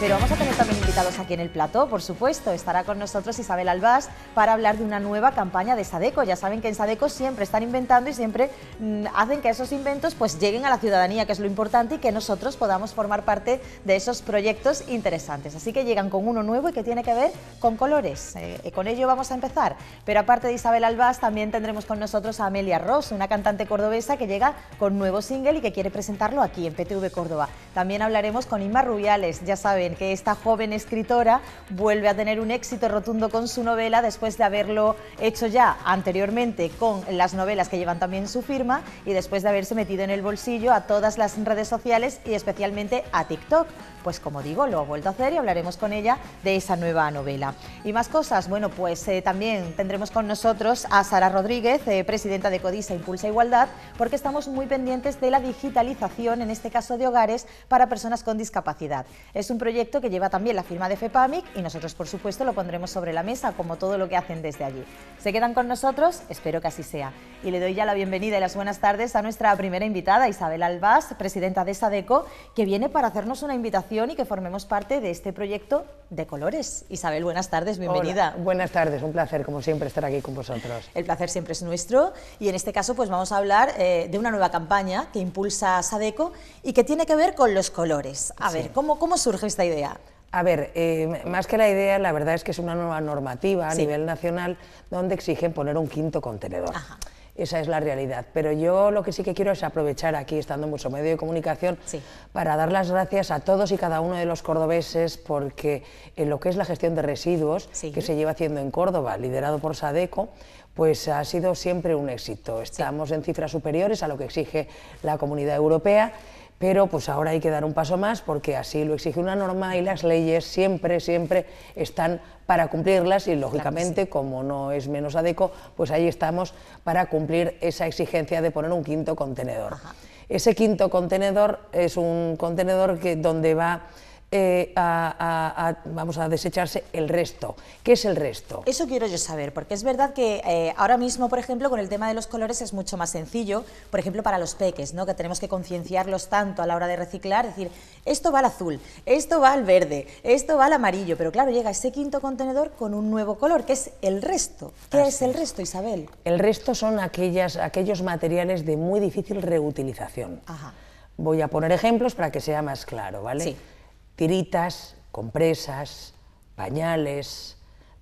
Pero vamos a tener también invitados aquí en el plató, por supuesto. Estará con nosotros Isabel Albás para hablar de una nueva campaña de Sadeco. Ya saben que en Sadeco siempre están inventando y siempre mm, hacen que esos inventos pues lleguen a la ciudadanía, que es lo importante, y que nosotros podamos formar parte de esos proyectos interesantes. Así que llegan con uno nuevo y que tiene que ver con colores. Eh, eh, con ello vamos a empezar. Pero aparte de Isabel Albás, también tendremos con nosotros a Amelia Ross, una cantante cordobesa que llega con nuevo single y que quiere presentarlo aquí en PTV Córdoba. También hablaremos con Inma Rubiales, ya saben, que esta joven escritora vuelve a tener un éxito rotundo con su novela después de haberlo hecho ya anteriormente con las novelas que llevan también su firma y después de haberse metido en el bolsillo a todas las redes sociales y especialmente a TikTok. Pues como digo, lo ha vuelto a hacer y hablaremos con ella de esa nueva novela. Y más cosas, bueno, pues eh, también tendremos con nosotros a Sara Rodríguez, eh, presidenta de Codisa Impulsa Igualdad, porque estamos muy pendientes de la digitalización, en este caso de hogares, para personas con discapacidad. Es un proyecto que lleva también la firma de FEPAMIC y nosotros, por supuesto, lo pondremos sobre la mesa, como todo lo que hacen desde allí. ¿Se quedan con nosotros? Espero que así sea. Y le doy ya la bienvenida y las buenas tardes a nuestra primera invitada, Isabel Albas presidenta de SADECO, que viene para hacernos una invitación y que formemos parte de este proyecto de colores. Isabel, buenas tardes, bienvenida. buenas tardes, un placer, como siempre, estar aquí con vosotros. El placer siempre es nuestro y en este caso pues vamos a hablar eh, de una nueva campaña que impulsa SADECO y que tiene que ver con los colores. A ver, ¿cómo, cómo surge esta a ver, eh, más que la idea, la verdad es que es una nueva normativa a nivel nacional donde exigen poner un quinto contenedor. Esa es la realidad. Pero yo lo que sí que quiero es aprovechar aquí, estando en mucho medio de comunicación, para dar las gracias a todos y cada uno de los cordobeses, porque lo que es la gestión de residuos que se lleva haciendo en Córdoba, liderado por Sadeco, pues ha sido siempre un éxito. Estamos en cifras superiores a lo que exige la Comunidad Europea pero pues ahora hay que dar un paso más porque así lo exige una norma y las leyes siempre, siempre están para cumplirlas y lógicamente, como no es menos adeco, pues ahí estamos para cumplir esa exigencia de poner un quinto contenedor. Ese quinto contenedor es un contenedor que, donde va eh, vamos a desecharse el resto. ¿Qué es el resto? Eso quiero yo saber, porque es verdad que eh, ahora mismo, por ejemplo, con el tema de los colores es mucho más sencillo, por ejemplo, para los peques, ¿no? que tenemos que concienciarlos tanto a la hora de reciclar, decir, esto va al azul, esto va al verde, esto va al amarillo, pero claro, llega ese quinto contenedor con un nuevo color, que es el resto. ¿Qué es el resto, Isabel? El resto son aquellos materiales de muy difícil reutilización. Voy a poner ejemplos para que sea más claro, ¿vale? Sí tiritas, compresas, pañales,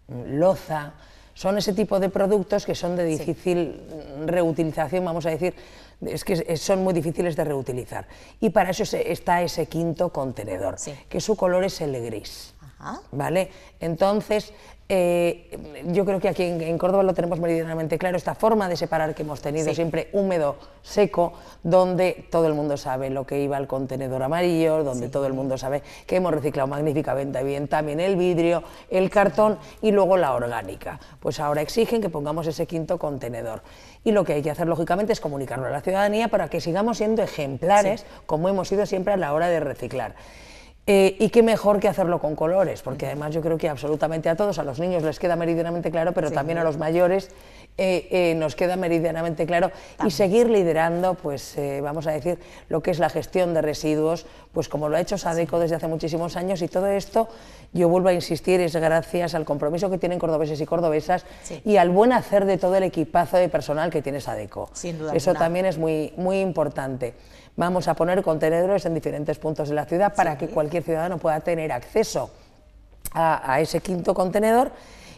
loza. Son ese tipo de productos que son de difícil reutilización, vamos a decir, es que son muy difíciles de reutilizar. Y para eso está ese quinto contenedor, que su color es el gris. ¿Vale? Entonces, eh, yo creo que aquí en, Córdoba lo tenemos meridianamente claro, esta forma de separar que hemos tenido, siempre húmedo, seco, donde todo el mundo sabe lo que iba al contenedor amarillo, donde todo el mundo sabe que hemos reciclado magníficamente bien también el vidrio, el cartón y luego la orgánica. Pues ahora exigen que pongamos ese quinto contenedor. Y lo que hay que hacer, lógicamente, es comunicarlo a la ciudadanía para que sigamos siendo ejemplares, como hemos sido siempre a la hora de reciclar. Eh, y qué mejor que hacerlo con colores, porque además yo creo que absolutamente a todos, a los niños les queda meridianamente claro, pero también a los mayores eh, eh, nos queda meridianamente claro. Y seguir liderando, pues vamos a decir, lo que es la gestión de residuos, pues como lo ha hecho Sadeco desde hace muchísimos años y todo esto, yo vuelvo a insistir, es gracias al compromiso que tienen cordobeses y cordobesas y al buen hacer de todo el equipazo de personal que tiene Sadeco. Eso también es muy importante vamos a poner contenedores en diferentes puntos de la ciudad para que cualquier ciudadano pueda tener acceso a, ese quinto contenedor.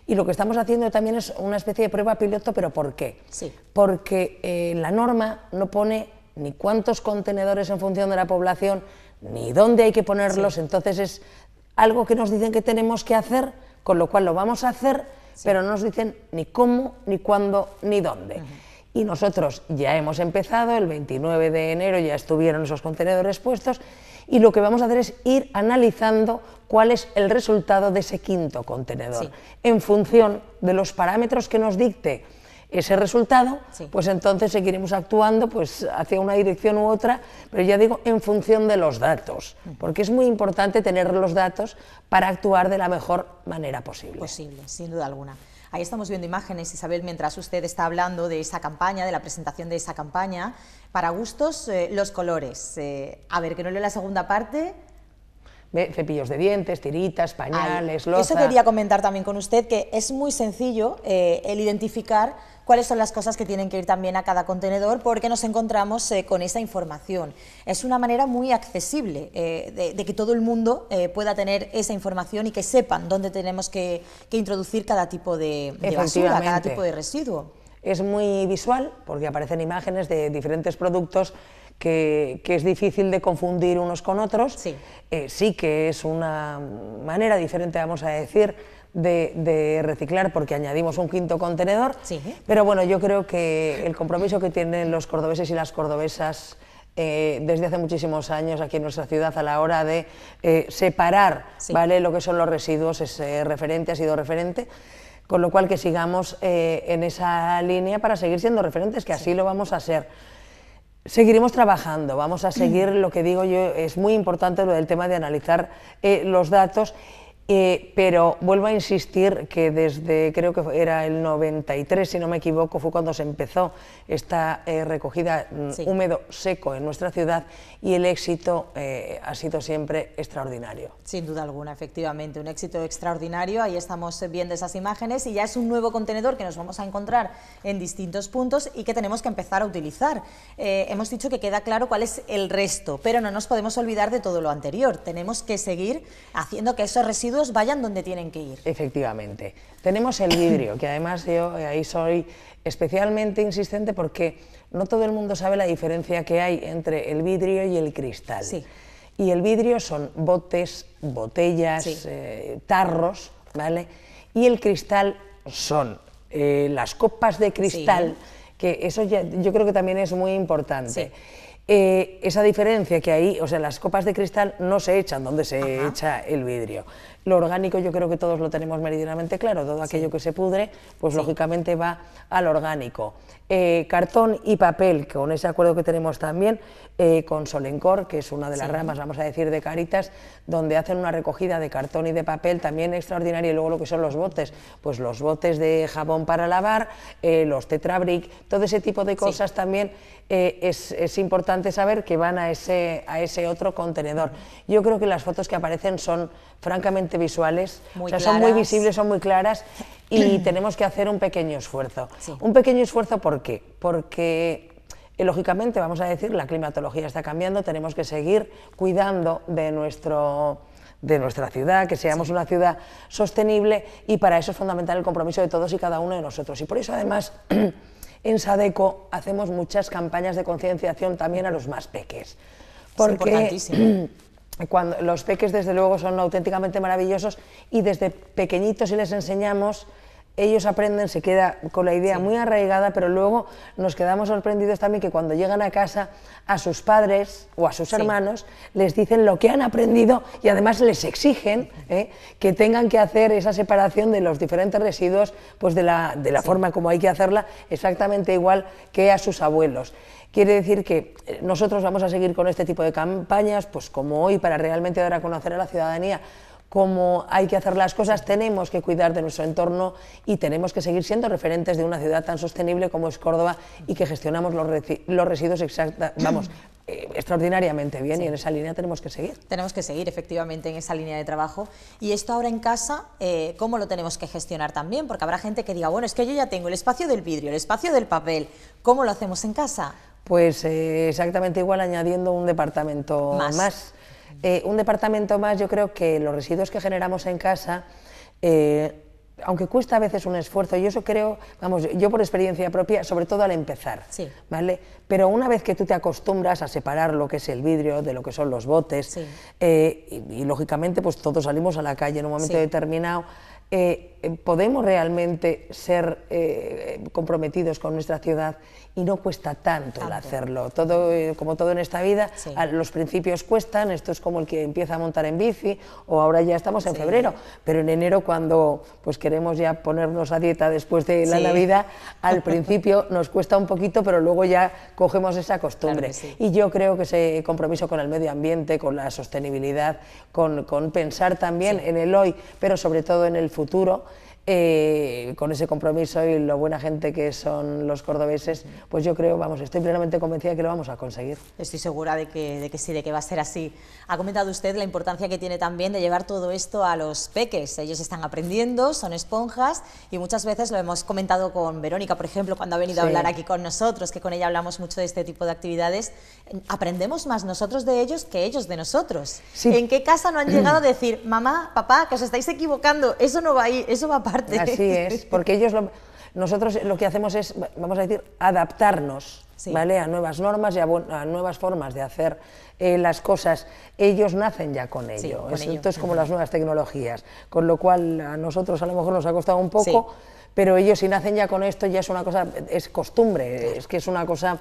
Y lo que estamos haciendo también es una especie de prueba piloto, pero ¿por qué? Porque eh, la norma no pone ni cuántos contenedores en función de la población, ni dónde hay que ponerlos, entonces es algo que nos dicen que tenemos que hacer, con lo cual lo vamos a hacer, pero no nos dicen ni cómo, ni cuándo, ni dónde y nosotros ya hemos empezado, el 29 de enero ya estuvieron esos contenedores puestos y lo que vamos a hacer es ir analizando cuál es el resultado de ese quinto contenedor. En función de los parámetros que nos dicte ese resultado, pues entonces seguiremos actuando pues, hacia una dirección u otra, pero ya digo, en función de los datos, mm. porque es muy importante tener los datos para actuar de la mejor manera posible. Posible, sin duda alguna. Ahí estamos viendo imágenes, Isabel, mientras usted está hablando de esa campaña, de la presentación de esa campaña. Para gustos, eh, los colores. Eh, a ver, que no leo la segunda parte cepillos de dientes, tiritas, pañales, Eso quería comentar también con usted, que es muy sencillo eh, el identificar cuáles son las cosas que tienen que ir también a cada contenedor, porque nos encontramos eh, con esa información. Es una manera muy accesible eh, de, que todo el mundo pueda tener esa información y que sepan dónde tenemos que, introducir cada tipo de basura, cada tipo de residuo. Es muy visual porque aparecen imágenes de diferentes productos que, es difícil de confundir unos con otros. Sí, eh, sí que es una manera diferente, vamos a decir, de, reciclar porque añadimos un quinto contenedor. Pero bueno, yo creo que el compromiso que tienen los cordobeses y las cordobesas eh, desde hace muchísimos años aquí en nuestra ciudad a la hora de eh, separar ¿vale? lo que son los residuos es referente, ha sido referente. Con lo cual que sigamos en esa línea para seguir siendo referentes, que así lo vamos a ser. Seguiremos trabajando, vamos a seguir lo que digo yo, es muy importante lo del tema de analizar eh, los datos eh, pero vuelvo a insistir que desde creo que era el 93, si no me equivoco, fue cuando se empezó esta eh, recogida mm, húmedo seco en nuestra ciudad y el éxito eh, ha sido siempre extraordinario. Sin duda alguna, efectivamente, un éxito extraordinario. Ahí estamos viendo esas imágenes y ya es un nuevo contenedor que nos vamos a encontrar en distintos puntos y que tenemos que empezar a utilizar. hemos dicho que queda claro cuál es el resto, pero no nos podemos olvidar de todo lo anterior. Tenemos que seguir haciendo que esos residuos vayan donde tienen que ir. Efectivamente. Tenemos el vidrio, que además yo eh, ahí soy especialmente insistente porque no todo el mundo sabe la diferencia que hay entre el vidrio y el cristal. Y el vidrio son botes, botellas, eh, tarros, ¿vale? Y el cristal son eh, las copas de cristal, que eso yo creo que también es muy importante. Eh, esa diferencia que hay, o sea, las copas de cristal no se echan donde se echa el vidrio. Lo orgánico yo creo que todos lo tenemos meridianamente claro, todo aquello que se pudre, pues lógicamente va al orgánico. Eh, cartón y papel, con ese acuerdo que tenemos también eh, con Solencor, que es una de las ramas, vamos a decir, de Caritas, donde hacen una recogida de cartón y de papel también extraordinaria, y luego lo que son los botes, pues los botes de jabón para lavar, los tetrabric, todo ese tipo de cosas también es importante saber que van a ese, a ese otro contenedor. Yo creo que las fotos que aparecen son francamente visuales, son muy visibles, son muy claras y tenemos que hacer un pequeño esfuerzo. Un pequeño esfuerzo, ¿por qué? Porque eh, lógicamente, vamos a decir, la climatología está cambiando, tenemos que seguir cuidando de, nuestro, de nuestra ciudad, que seamos una ciudad sostenible y para eso es fundamental el compromiso de todos y cada uno de nosotros. Y por eso, además, en Sadeco hacemos muchas campañas de concienciación también a los más peques. Porque cuando los peques desde luego son auténticamente maravillosos y desde pequeñitos y les enseñamos ellos aprenden, se queda con la idea muy arraigada, pero luego nos quedamos sorprendidos también que cuando llegan a casa a sus padres o a sus hermanos les dicen lo que han aprendido y además les exigen ¿eh? que tengan que hacer esa separación de los diferentes residuos pues de la, forma como hay que hacerla, exactamente igual que a sus abuelos. Quiere decir que eh, nosotros vamos a seguir con este tipo de campañas, pues como hoy, para realmente dar a conocer a la ciudadanía cómo hay que hacer las cosas, tenemos que cuidar de nuestro entorno y tenemos que seguir siendo referentes de una ciudad tan sostenible como es Córdoba y que gestionamos los, residuos vamos, eh, extraordinariamente bien y en esa línea tenemos que seguir. Tenemos que seguir efectivamente en esa línea de trabajo y esto ahora en casa, eh, ¿cómo lo tenemos que gestionar también? Porque habrá gente que diga, bueno, es que yo ya tengo el espacio del vidrio, el espacio del papel, ¿cómo lo hacemos en casa? Pues eh, exactamente igual añadiendo un departamento más eh, un departamento más, yo creo que los residuos que generamos en casa, eh, aunque cuesta a veces un esfuerzo, y eso creo, vamos, yo por experiencia propia, sobre todo al empezar, ¿vale? Pero una vez que tú te acostumbras a separar lo que es el vidrio de lo que son los botes, eh, y, lógicamente pues todos salimos a la calle en un momento determinado, eh, podemos realmente ser eh, comprometidos con nuestra ciudad y no cuesta tanto, hacerlo. Todo, eh, como todo en esta vida, los principios cuestan, esto es como el que empieza a montar en bici, o ahora ya estamos en febrero, pero en enero cuando pues queremos ya ponernos a dieta después de la Navidad, al principio nos cuesta un poquito, pero luego ya cogemos esa costumbre. y yo creo que ese compromiso con el medio ambiente, con la sostenibilidad, con, con pensar también en el hoy, pero sobre todo en el futuro, futuro eh, con ese compromiso y lo buena gente que son los cordobeses, pues yo creo, vamos, estoy plenamente convencida que lo vamos a conseguir. Estoy segura de que, de que sí, de que va a ser así. Ha comentado usted la importancia que tiene también de llevar todo esto a los peques. Ellos están aprendiendo, son esponjas y muchas veces lo hemos comentado con Verónica, por ejemplo, cuando ha venido a hablar aquí con nosotros, que con ella hablamos mucho de este tipo de actividades. Aprendemos más nosotros de ellos que ellos de nosotros. ¿En qué casa no han llegado a decir, mamá, papá, que os estáis equivocando, eso no va ir, eso va para Así es, porque ellos lo, nosotros lo que hacemos es, vamos a decir, adaptarnos ¿vale? a nuevas normas y a, nuevas formas de hacer eh, las cosas. Ellos nacen ya con ello. Esto es como las nuevas tecnologías, con lo cual a nosotros a lo mejor nos ha costado un poco, pero ellos si nacen ya con esto ya es una cosa, es costumbre, es que es una cosa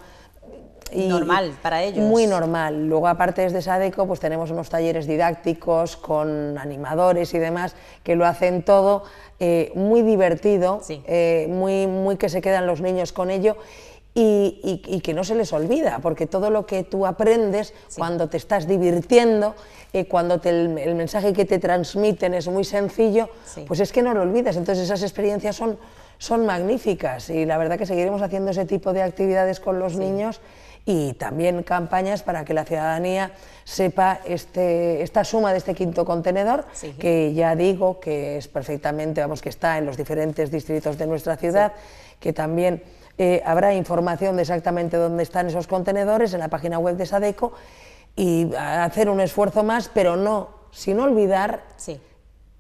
normal para ellos. Muy normal. Luego, aparte de Sadeco, pues tenemos unos talleres didácticos con animadores y demás que lo hacen todo eh, muy divertido, eh, muy, muy que se quedan los niños con ello. Y, que no se les olvida, porque todo lo que tú aprendes cuando te estás divirtiendo, eh, cuando el, mensaje que te transmiten es muy sencillo, pues es que no lo olvidas. Entonces esas experiencias son son magníficas y la verdad que seguiremos haciendo ese tipo de actividades con los niños y también campañas para que la ciudadanía sepa este, esta suma de este quinto contenedor, que ya digo que es perfectamente, vamos, que está en los diferentes distritos de nuestra ciudad, que también eh, habrá información de exactamente dónde están esos contenedores en la página web de Sadeco y hacer un esfuerzo más, pero no, sin olvidar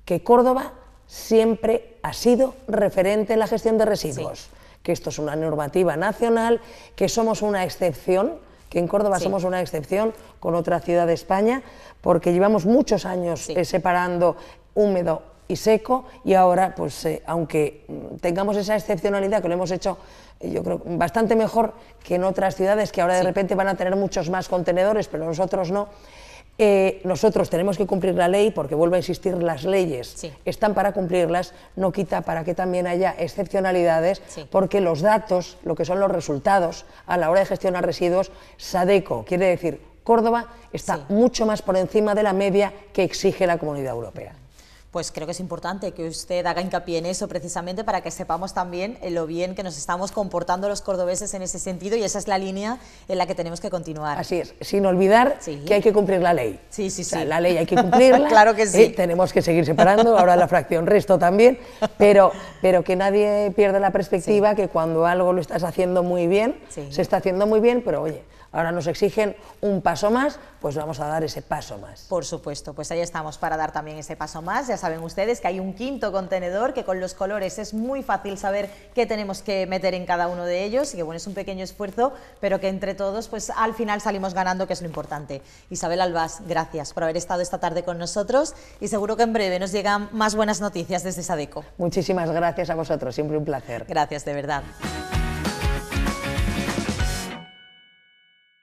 que Córdoba siempre ha sido referente en la gestión de residuos, que esto es una normativa nacional, que somos una excepción, que en Córdoba somos una excepción con otra ciudad de España, porque llevamos muchos años eh, separando húmedo y seco y ahora, pues eh, aunque tengamos esa excepcionalidad que lo hemos hecho, eh, yo creo, bastante mejor que en otras ciudades que ahora de repente van a tener muchos más contenedores, pero nosotros no eh, nosotros tenemos que cumplir la ley porque, vuelvo a insistir, las leyes están para cumplirlas, no quita para que también haya excepcionalidades, porque los datos, lo que son los resultados a la hora de gestionar residuos, SADECO quiere decir Córdoba, está mucho más por encima de la media que exige la Comunidad Europea pues creo que es importante que usted haga hincapié en eso precisamente para que sepamos también eh, lo bien que nos estamos comportando los cordobeses en ese sentido y esa es la línea en la que tenemos que continuar. Así es, sin olvidar que hay que cumplir la ley. Sí, sí, sí. la ley hay que cumplirla. claro que sí. Eh, tenemos que seguir separando, ahora la fracción resto también, pero, pero que nadie pierda la perspectiva que cuando algo lo estás haciendo muy bien, se está haciendo muy bien, pero oye, ahora nos exigen un paso más, pues vamos a dar ese paso más. Por supuesto, pues ahí estamos para dar también ese paso más. Ya saben ustedes que hay un quinto contenedor que con los colores es muy fácil saber qué tenemos que meter en cada uno de ellos y que bueno, es un pequeño esfuerzo, pero que entre todos pues al final salimos ganando, que es lo importante. Isabel Albás, gracias por haber estado esta tarde con nosotros y seguro que en breve nos llegan más buenas noticias desde Sadeco. Muchísimas gracias a vosotros, siempre un placer. Gracias, de verdad.